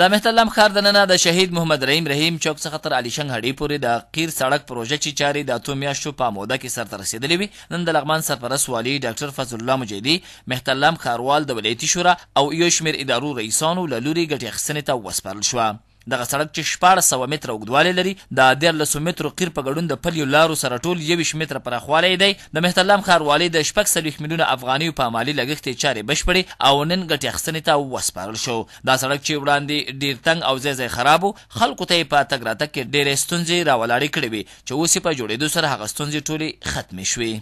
د مهتلم خار د نننه د شهید محمد رحیم رحیم چوک څخه تر علي شنګ هډي پورې د قیر سړک پروژه چې چاري د اتو میاشتو په موده کې سرته رسیدلې وي نن د لغمان سرپرست والي ډاکټر فضل الله مجیدي مهتلم خاروال د ولایتي شورا او یو شمیر ادارو رئیسانو له لوري ګټې اخیستنې ته وسپارل شوه دغه سړک چې شپاړس سوه متره اوږدوالی لري د دیارلسو مترو قیر په ګډون د پلیو لارو سره ټول یویشت متره پراخوالی دی د مهترلام ښاروالۍ د شپږ څلوېښت میلیونه افغانیو په مالي لګښت یې چارې بشپړې او نن ګټې اخیستنې ته وسپارل شو دا سړک چې وړاندې ډېر تنګ او ځای ځای خراب و خلکو ته یې په تګ راتګ کې ډېرې ستونزې راولاړې کړې وې چې اوس یې په جوړېدو سره هغه ستونزې ټولې ختمې شوې